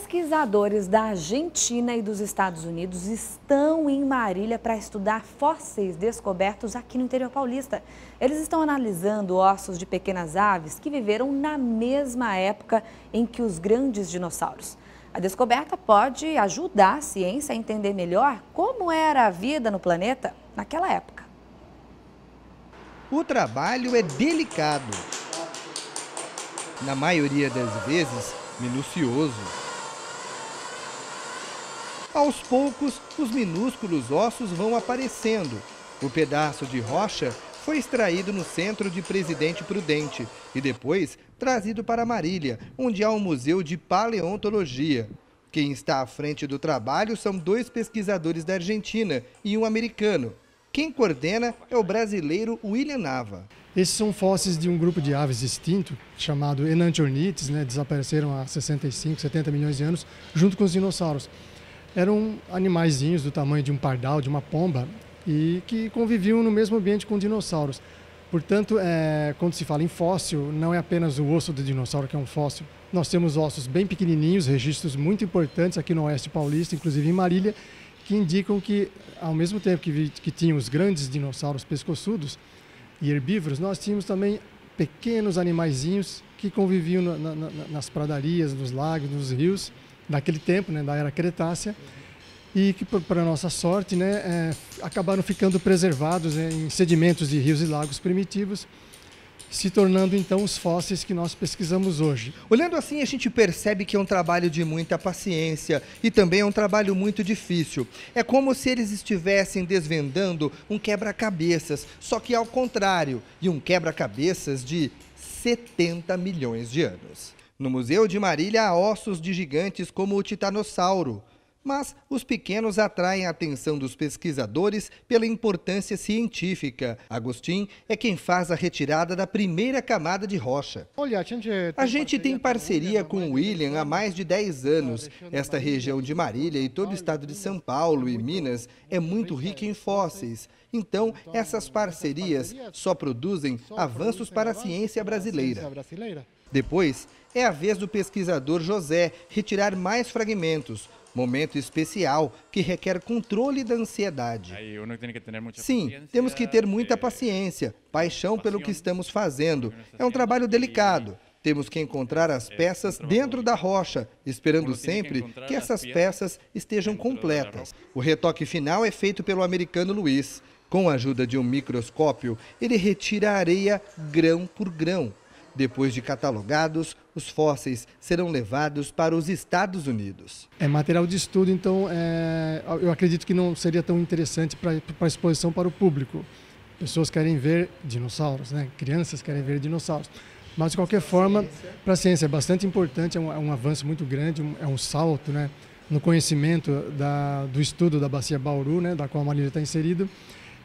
Pesquisadores da Argentina e dos Estados Unidos estão em Marília para estudar fósseis descobertos aqui no interior paulista. Eles estão analisando ossos de pequenas aves que viveram na mesma época em que os grandes dinossauros. A descoberta pode ajudar a ciência a entender melhor como era a vida no planeta naquela época. O trabalho é delicado. Na maioria das vezes, minucioso. Aos poucos, os minúsculos ossos vão aparecendo. O pedaço de rocha foi extraído no centro de Presidente Prudente e depois trazido para Marília, onde há um museu de paleontologia. Quem está à frente do trabalho são dois pesquisadores da Argentina e um americano. Quem coordena é o brasileiro William Nava. Esses são fósseis de um grupo de aves extinto chamado Enantiornites, né, desapareceram há 65, 70 milhões de anos, junto com os dinossauros eram animaizinhos do tamanho de um pardal, de uma pomba, e que conviviam no mesmo ambiente com dinossauros. Portanto, é, quando se fala em fóssil, não é apenas o osso do dinossauro que é um fóssil. Nós temos ossos bem pequenininhos, registros muito importantes aqui no Oeste Paulista, inclusive em Marília, que indicam que, ao mesmo tempo que, que tinham os grandes dinossauros pescoçudos e herbívoros, nós tínhamos também pequenos animaizinhos que conviviam na, na, nas pradarias, nos lagos, nos rios, daquele tempo, né, da era Cretácea, e que, para nossa sorte, né, é, acabaram ficando preservados né, em sedimentos de rios e lagos primitivos, se tornando então os fósseis que nós pesquisamos hoje. Olhando assim, a gente percebe que é um trabalho de muita paciência e também é um trabalho muito difícil. É como se eles estivessem desvendando um quebra-cabeças, só que ao contrário, e um quebra-cabeças de 70 milhões de anos. No Museu de Marília há ossos de gigantes como o titanossauro, mas os pequenos atraem a atenção dos pesquisadores pela importância científica. Agostinho é quem faz a retirada da primeira camada de rocha. A gente tem parceria com o né? William há mais de 10 anos. Esta região de Marília e todo o estado de São Paulo e Minas é muito rica em fósseis. Então, então essas parcerias só produzem avanços para a ciência brasileira. Depois, é a vez do pesquisador José retirar mais fragmentos, momento especial que requer controle da ansiedade. Sim, temos que ter muita é, paciência, paixão pelo que estamos fazendo. É um trabalho delicado. Temos que encontrar as é, peças dentro da rocha, esperando sempre que essas peças estejam completas. O retoque final é feito pelo americano Luiz. Com a ajuda de um microscópio, ele retira a areia grão por grão, depois de catalogados, os fósseis serão levados para os Estados Unidos. É material de estudo, então é, eu acredito que não seria tão interessante para exposição para o público. Pessoas querem ver dinossauros, né? crianças querem ver dinossauros. Mas, de qualquer forma, para a ciência é bastante importante, é um, é um avanço muito grande, um, é um salto né? no conhecimento da, do estudo da bacia Bauru, né? da qual a Marília está inserida.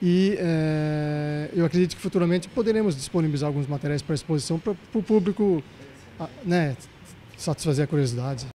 E é, eu acredito que futuramente poderemos disponibilizar alguns materiais para exposição para o público ah, né, satisfazer a curiosidade.